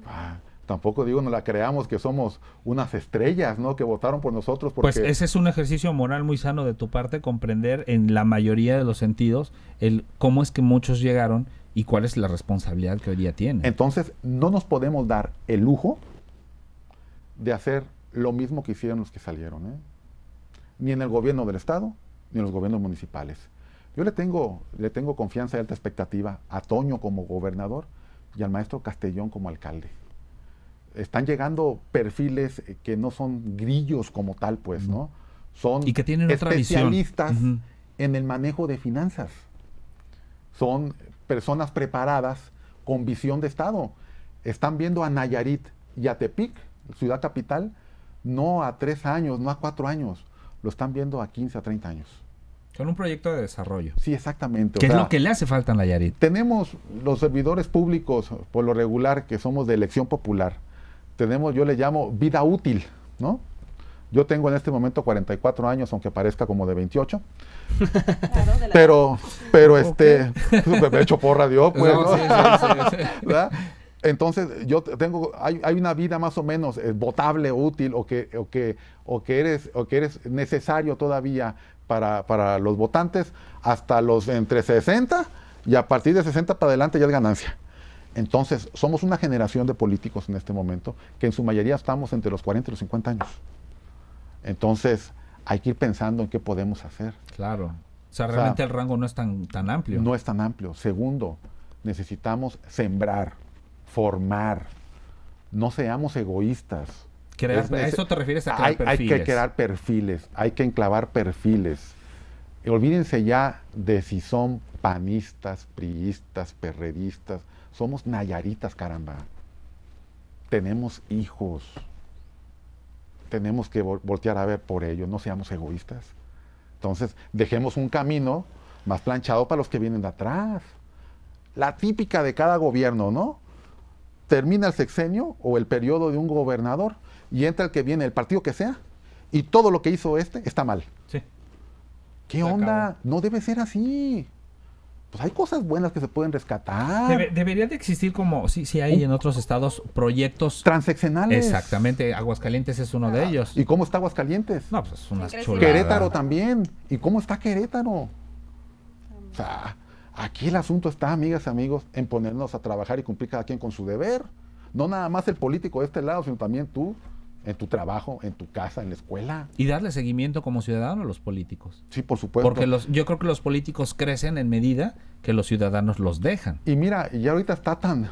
[SPEAKER 2] Ah, tampoco digo, no la creamos que somos unas estrellas, ¿no? Que votaron por nosotros. Porque... Pues ese
[SPEAKER 1] es un ejercicio moral muy sano de tu parte, comprender en la mayoría de los sentidos el cómo es que muchos llegaron y cuál es la responsabilidad que hoy día tienen. Entonces, no nos podemos dar el lujo
[SPEAKER 2] de hacer lo mismo que hicieron los que salieron, ¿eh? ni en el gobierno del Estado, ni en los gobiernos municipales. Yo le tengo, le tengo confianza y alta expectativa a Toño como gobernador y al maestro Castellón como alcalde. Están llegando perfiles eh, que no son grillos como tal, pues, ¿no? Son y que tienen especialistas en el manejo de finanzas. Son personas preparadas con visión de Estado. Están viendo a Nayarit y a Tepic ciudad capital, no a tres años, no a cuatro años, lo están viendo a 15, a 30 años.
[SPEAKER 1] Con un proyecto de desarrollo. Sí, exactamente. ¿Qué es lo que le hace falta en la
[SPEAKER 2] Tenemos los servidores públicos, por lo regular, que somos de elección popular. Tenemos, yo le llamo vida útil, ¿no? Yo tengo en este momento 44 años, aunque parezca como de 28. pero, pero este, me he hecho porra radio, pues, entonces, yo tengo, hay, una vida más o menos votable, eh, útil, o que, o, que, o, que eres, o que eres necesario todavía para, los votantes hasta los entre 60 y a partir de 60 para adelante ya es ganancia. Entonces, somos una generación de políticos en este momento que en su mayoría estamos entre los 40 y los 50 años. Entonces, hay que ir pensando en qué podemos hacer. Claro. O
[SPEAKER 1] sea, realmente el rango no es tan, tan amplio. No
[SPEAKER 2] es tan amplio. Segundo, necesitamos sembrar formar. No seamos egoístas. eso te refieres hay, perfiles? Hay que crear perfiles, hay que enclavar perfiles. olvídense ya de si son panistas, priistas, perredistas. Somos nayaritas, caramba. Tenemos hijos. Tenemos que voltear a ver por ellos, no seamos egoístas. Entonces, dejemos un camino más planchado para los que vienen de atrás. La típica de cada gobierno, ¿no? termina el sexenio o el periodo de un gobernador y entra el que viene, el partido que sea, y todo lo que hizo este está mal. Sí. ¿Qué onda? No debe ser así. Pues hay cosas buenas que se pueden
[SPEAKER 1] rescatar. debería de existir como, sí, sí hay en otros estados proyectos. Transeccionales. Exactamente, Aguascalientes es uno de ah, ellos. ¿Y cómo está Aguascalientes? No, pues es una chulada. Querétaro
[SPEAKER 2] también. ¿Y cómo está Querétaro? O sea, Aquí el asunto está, amigas y amigos, en ponernos a trabajar y cumplir cada quien con su deber. No nada más el político de este lado, sino también tú, en tu trabajo, en tu casa, en la escuela.
[SPEAKER 1] Y darle seguimiento como ciudadano a los políticos. Sí, por supuesto. Porque los, yo creo que los políticos crecen en medida que los ciudadanos los
[SPEAKER 2] dejan. Y mira, ya ahorita está tan,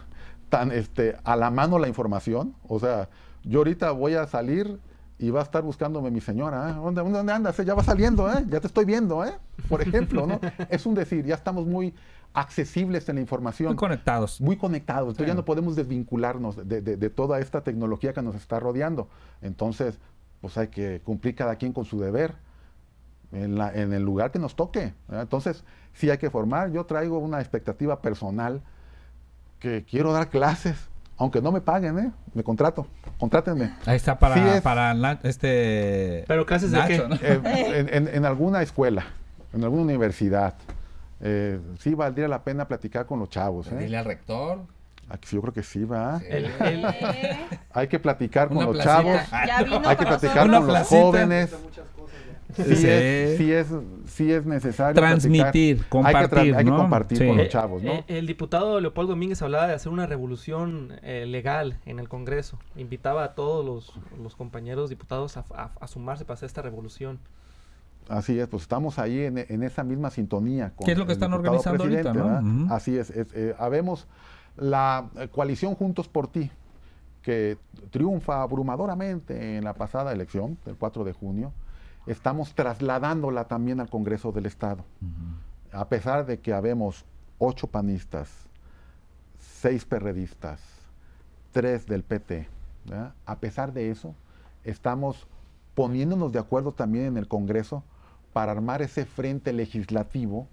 [SPEAKER 2] tan este, a la mano la información. O sea, yo ahorita voy a salir y va a estar buscándome mi señora, ¿eh? ¿Dónde, ¿Dónde, andas? Eh, ya va saliendo, ¿eh? Ya te estoy viendo, ¿eh? Por ejemplo, ¿no? Es un decir, ya estamos muy accesibles en la información. Muy conectados. Muy conectados. Entonces ya no podemos desvincularnos de, de, toda esta tecnología que nos está rodeando. Entonces, pues hay que cumplir cada quien con su deber. En, el lugar que nos toque. Entonces, sí hay que formar. Yo traigo una expectativa personal que quiero dar clases, aunque no me paguen, ¿eh? Me contrato, contrátenme. Ahí
[SPEAKER 1] está para, para este... ¿Pero de qué? Eh,
[SPEAKER 2] en, alguna escuela, en alguna universidad. Eh, sí valdría la pena platicar con los chavos, ¿eh? Dile al rector. yo creo que sí, va. ¿Eh? hay que platicar con los chavos, ah, hay que platicar con los jóvenes. Sí, sí. Es, sí, es, necesario. Transmitir, compartir. Hay que, compartir con los eh, chavos, ¿no? Eh,
[SPEAKER 3] el diputado Leopoldo Domínguez hablaba de hacer una revolución eh, legal en el Congreso. Invitaba a todos los, compañeros diputados a, sumarse para hacer esta revolución.
[SPEAKER 2] Así es, pues estamos ahí en, esa misma sintonía. Con ¿Qué es lo que están organizando ahorita, Así es. habemos la coalición Juntos por Ti, que triunfa abrumadoramente en la pasada elección del 4 de junio estamos trasladándola también al Congreso del Estado. A pesar de que habemos ocho panistas, seis perredistas, tres del PT, a pesar de eso, estamos poniéndonos de acuerdo también en el Congreso para armar ese frente legislativo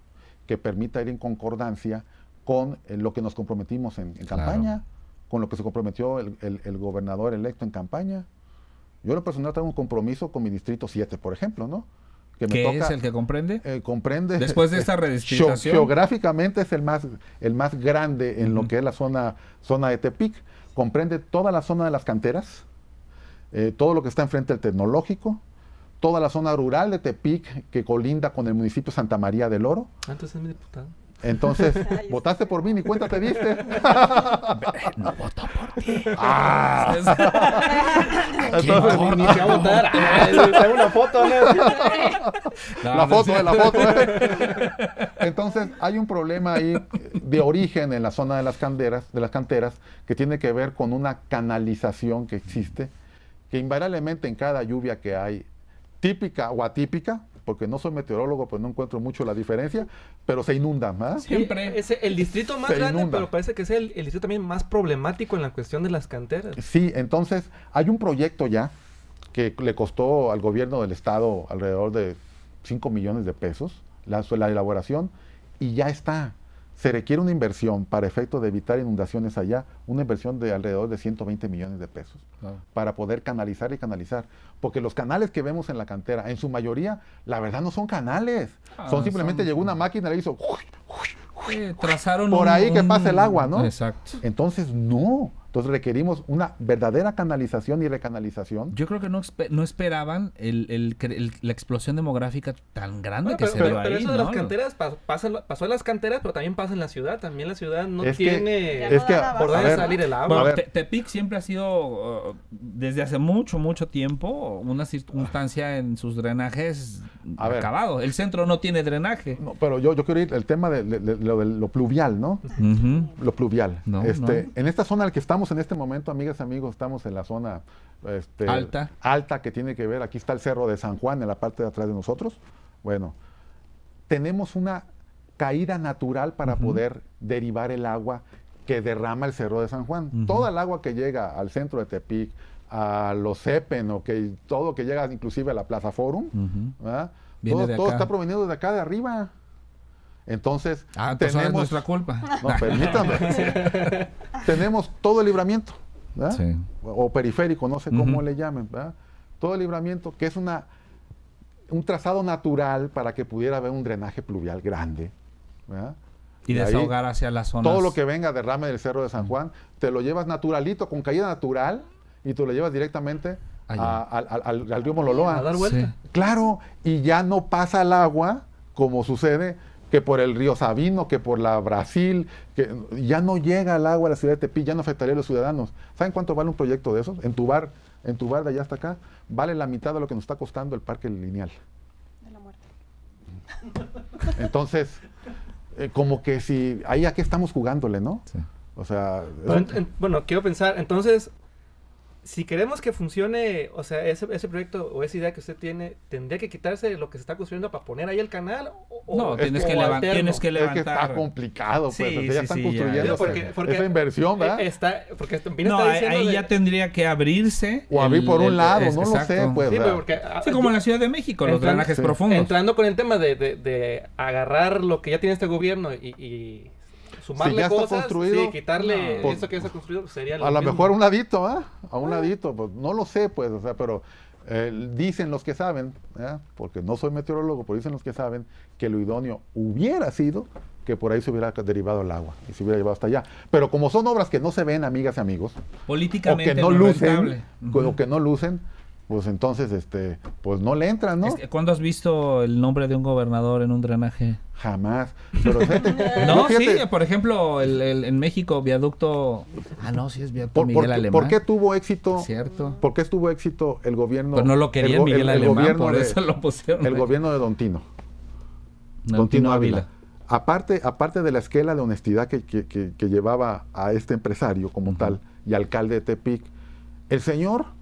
[SPEAKER 2] que permita ir en concordancia con eh, lo que nos comprometimos en, campaña, con lo que se comprometió el gobernador electo en campaña. Yo en lo personal tengo un compromiso con mi distrito 7, por ejemplo, ¿no? Que ¿Qué es el que
[SPEAKER 1] comprende? Eh, comprende.
[SPEAKER 2] Después de esta redistribución. geográficamente es el más, el más grande en lo que es la zona, zona de Tepic. Comprende toda la zona de las canteras, eh, todo lo que está enfrente del tecnológico, toda la zona rural de Tepic que colinda con el municipio Santa María del Oro.
[SPEAKER 3] Ah, entonces es mi diputado. Entonces,
[SPEAKER 2] ¿votaste por mí? Ni cuenta te diste.
[SPEAKER 3] no voto por ti. Ah. Entonces, a votar. Ah, una foto, ¿no? la foto, la foto. ¿eh?
[SPEAKER 2] Entonces, hay un problema ahí de origen en la zona de las canteras, de las canteras, que tiene que ver con una canalización que existe, que invariablemente en cada lluvia que hay, típica o atípica, porque no soy meteorólogo, pues no encuentro mucho la diferencia, pero se inunda más. ¿ah?
[SPEAKER 3] Siempre. Es el distrito más grande, pero parece que es el, distrito también más problemático en la cuestión de las canteras.
[SPEAKER 2] Sí, entonces hay un proyecto ya que le costó al gobierno del estado alrededor de 5 millones de pesos la, la elaboración y ya está se requiere una inversión para efecto de evitar inundaciones allá, una inversión de alrededor de 120 millones de pesos para poder canalizar y canalizar. Porque los canales que vemos en la cantera, en su mayoría, la verdad no son canales. Ah, son simplemente llegó una máquina y le hizo...
[SPEAKER 1] trazaron por
[SPEAKER 2] ahí que pase el agua, ¿no? Exacto. Entonces, no. Entonces requerimos una verdadera canalización
[SPEAKER 1] y recanalización. Yo creo que no, no esperaban el, la explosión demográfica tan grande que se pero, pero eso de las canteras
[SPEAKER 3] pasó en las canteras, pero también pasa en la ciudad. También la ciudad no tiene que, es que, por salir el agua. Tepic siempre ha sido, uh,
[SPEAKER 1] desde hace mucho, mucho tiempo, una circunstancia en sus drenajes acabado. El centro no tiene drenaje.
[SPEAKER 2] pero yo, yo quiero ir el tema de, lo, pluvial, ¿no? Lo pluvial. este, En esta zona en la que estamos en este momento, amigas, y amigos, estamos en la zona este, alta. alta que tiene que ver, aquí está el Cerro de San Juan en la parte de atrás de nosotros. Bueno, tenemos una caída natural para poder derivar el agua que derrama el Cerro de San Juan. Toda el agua que llega al centro de Tepic, a los EPEN, o que todo que llega inclusive a la Plaza Forum, todo, está proveniendo de acá de arriba. Entonces,
[SPEAKER 1] ah, tenemos nuestra culpa. No,
[SPEAKER 2] permítame. tenemos todo el libramiento, sí. o periférico, no sé cómo le llamen, ¿verdad? todo el libramiento, que es una, un trazado natural para que pudiera haber un drenaje pluvial grande.
[SPEAKER 1] Y desahogar hacia las zonas. Todo lo que
[SPEAKER 2] venga derrame del Cerro de San Juan, te lo llevas naturalito, con caída natural, y tú lo llevas directamente al, río Mololoa. A dar vuelta. Claro, y ya no pasa el agua como sucede que por el río Sabino, que por la Brasil, que ya no llega el agua a la ciudad de Tepic, ya no afectaría a los ciudadanos. ¿Saben cuánto vale un proyecto de esos? En tu bar, en tu de allá hasta acá, vale la mitad de lo que nos está costando el parque lineal.
[SPEAKER 3] De la muerte.
[SPEAKER 2] Entonces, eh, como que si ahí a qué estamos jugándole, ¿no? Sí. O sea,
[SPEAKER 3] bueno, quiero pensar, entonces si queremos que funcione, o sea, ese, ese, proyecto o esa idea que usted tiene, ¿tendría que quitarse lo que se está construyendo para poner ahí el canal? no, tienes, que levantar tienes, que levantar. Es que está complicado, pues. ya están
[SPEAKER 1] construyendo Porque, esa inversión, ¿verdad?
[SPEAKER 3] E, está, porque ahí
[SPEAKER 1] ya tendría que abrirse. O abrir por un lado, no lo sé, pues. Sí, porque, Es ah, como en la Ciudad de México, los drenajes profundos.
[SPEAKER 3] Entrando con el tema de, de, de, agarrar lo que ya tiene este gobierno y, y si ya construido, sí, quitarle eso pues, que ya está construido pues, sería lo A lo mejor un
[SPEAKER 2] ladito, ¿ah? A un ah. ladito, pues no lo sé, pues, o sea, pero eh, dicen los que saben, porque no soy meteorólogo, pero dicen los que saben que lo idóneo hubiera sido que por ahí se hubiera derivado el agua y se hubiera llevado hasta allá. Pero como son obras que no se ven, amigas y amigos,
[SPEAKER 1] políticamente o que no, lucen, o que no lucen, pues entonces, este, pues no le entran, ¿no? ¿Cuándo has visto el nombre de un gobernador en un drenaje? Jamás. Este, no, sí, por ejemplo, en México, viaducto. Ah, no, sí es viaducto Miguel Alemán. ¿Por qué tuvo éxito? Cierto.
[SPEAKER 2] ¿Por qué tuvo éxito el gobierno? Pues no lo quería el, Miguel Alemán, por eso lo pusieron. El gobierno de Don Tino. Don Tino Ávila. Aparte, aparte de la esquela de honestidad que, llevaba a este empresario como tal y alcalde de Tepic, el señor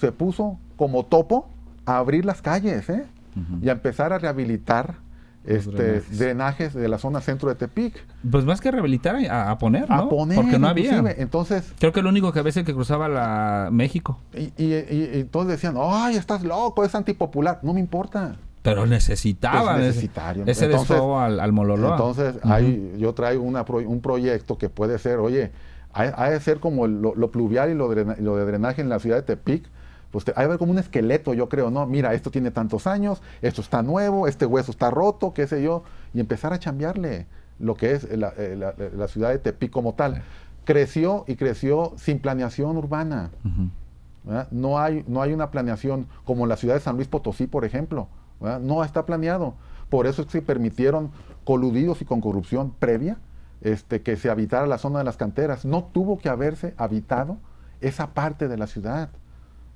[SPEAKER 2] se puso como topo a abrir las calles ¿eh? y a empezar a rehabilitar este, drenajes. de la zona centro de Tepic. Pues más que rehabilitar,
[SPEAKER 1] eh, a, poner, A poner, Porque no había. Entonces... Creo que lo único que a veces que cruzaba la México.
[SPEAKER 2] Y, y, y, todos decían, ay, estás loco, es antipopular. No me importa.
[SPEAKER 1] Pero necesitaba.
[SPEAKER 2] Es necesitario. Ese entonces, al, al Entonces, yo traigo una un proyecto que puede ser, oye, ha, de ser como lo, pluvial y lo, de drenaje en la ciudad de Tepic, pues hay como un esqueleto, yo creo, ¿no? Mira, esto tiene tantos años, esto está nuevo, este hueso está roto, qué sé yo, y empezar a chambearle lo que es la, eh, eh, ciudad de Tepic como tal. Creció y creció sin planeación urbana. no, hay, no hay una planeación como la ciudad de San Luis Potosí, por ejemplo. No está planeado. Por eso es que se permitieron coludidos y con corrupción previa este, que se habitara la zona de las canteras. No tuvo que haberse habitado esa parte de la ciudad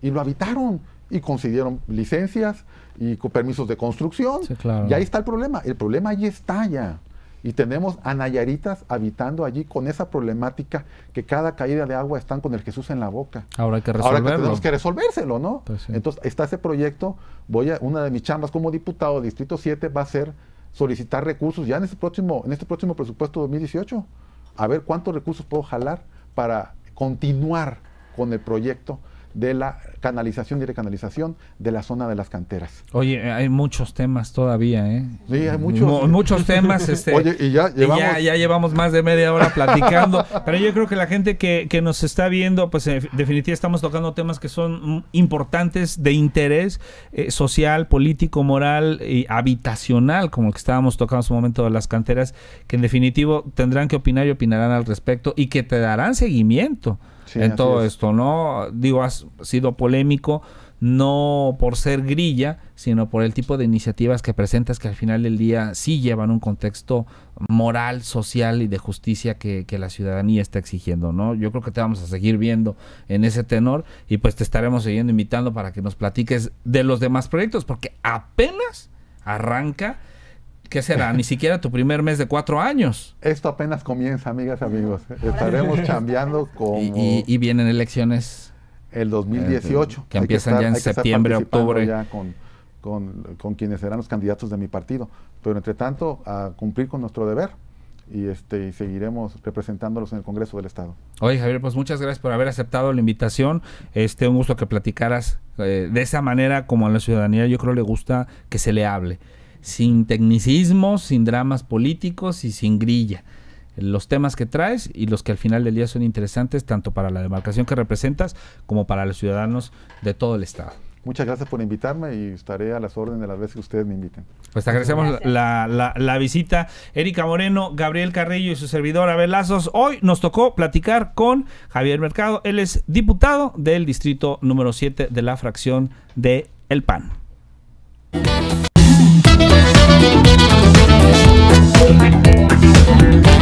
[SPEAKER 2] y lo habitaron y consiguieron licencias y permisos de construcción. Y ahí está el problema. El problema ahí está ya. Y tenemos a Nayaritas habitando allí con esa problemática que cada caída de agua están con el Jesús en la boca.
[SPEAKER 1] Ahora que resolverlo. tenemos que
[SPEAKER 2] resolvérselo, ¿no? Pues Entonces está ese proyecto. Voy a, una de mis chambas como diputado de Distrito 7 va a ser solicitar recursos ya en este próximo, en este próximo presupuesto 2018. A ver cuántos recursos puedo jalar para continuar con el proyecto de la canalización y recanalización de la zona de las canteras.
[SPEAKER 1] Oye, eh, hay muchos temas todavía, ¿eh? Sí, hay muchos. muchos temas. Este, Oye, y ya llevamos... Ya, llevamos más de media hora platicando, pero yo creo que la gente que, nos está viendo, pues en eh, definitiva estamos tocando temas que son mm, importantes de interés eh, social, político, moral y habitacional, como el que estábamos tocando en su momento de las canteras, que en definitivo tendrán que opinar y opinarán al respecto y que te darán seguimiento en todo esto, ¿no? Digo, has sido polémico no por ser grilla, sino por el tipo de iniciativas que presentas que al final del día sí llevan un contexto moral, social y de justicia que, que, la ciudadanía está exigiendo, ¿no? Yo creo que te vamos a seguir viendo en ese tenor y pues te estaremos siguiendo invitando para que nos platiques de los demás proyectos, porque apenas arranca ¿qué será? Ni siquiera tu primer mes de cuatro años.
[SPEAKER 2] Esto apenas comienza, amigas, amigos. Estaremos cambiando con... Y, vienen elecciones. El 2018. Este, que empiezan ya en septiembre, octubre. Ya con, con, con, quienes serán los candidatos de mi partido. Pero entre tanto, a cumplir con nuestro deber. Y, este, seguiremos representándolos en el Congreso del Estado.
[SPEAKER 1] Oye, Javier, pues muchas gracias por haber aceptado la invitación. Este, un gusto que platicaras eh, de esa manera como a la ciudadanía yo creo le gusta que se le hable sin tecnicismos, sin dramas políticos y sin grilla. Los temas que traes y los que al final del día son interesantes tanto para la demarcación que representas como para los ciudadanos de todo el estado.
[SPEAKER 2] Muchas gracias por invitarme y estaré a las órdenes de las veces que ustedes me inviten.
[SPEAKER 1] Pues te agradecemos la, visita. Erika Moreno, Gabriel Carrillo y su servidor Abel Hoy nos tocó platicar con Javier Mercado. Él es diputado del distrito número 7 de la fracción de El PAN. Thank you.